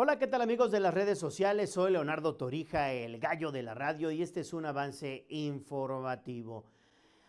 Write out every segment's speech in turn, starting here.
Hola, ¿qué tal amigos de las redes sociales? Soy Leonardo Torija, el gallo de la radio, y este es un avance informativo.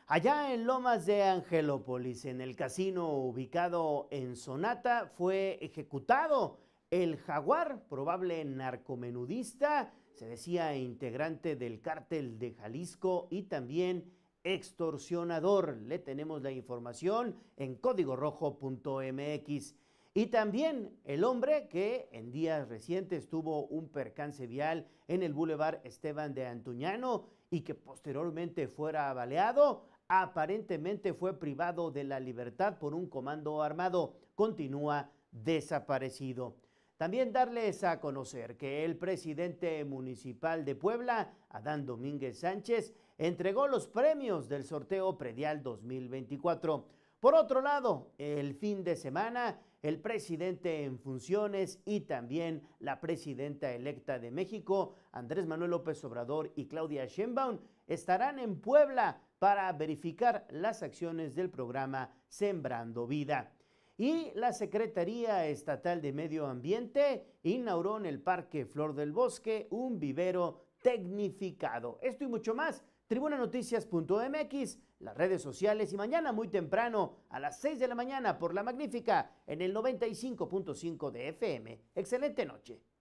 Allá en Lomas de Angelópolis, en el casino ubicado en Sonata, fue ejecutado el jaguar, probable narcomenudista, se decía integrante del cártel de Jalisco y también extorsionador. Le tenemos la información en códigorojo.mx. Y también el hombre que en días recientes tuvo un percance vial en el Boulevard Esteban de Antuñano y que posteriormente fuera baleado, aparentemente fue privado de la libertad por un comando armado. Continúa desaparecido. También darles a conocer que el presidente municipal de Puebla, Adán Domínguez Sánchez, entregó los premios del sorteo predial 2024. Por otro lado, el fin de semana, el presidente en funciones y también la presidenta electa de México, Andrés Manuel López Obrador y Claudia Sheinbaum, estarán en Puebla para verificar las acciones del programa Sembrando Vida y la Secretaría Estatal de Medio Ambiente inauguró en el Parque Flor del Bosque un vivero tecnificado. Esto y mucho más, tribunanoticias.mx, las redes sociales y mañana muy temprano a las 6 de la mañana por La Magnífica en el 95.5 de FM. Excelente noche.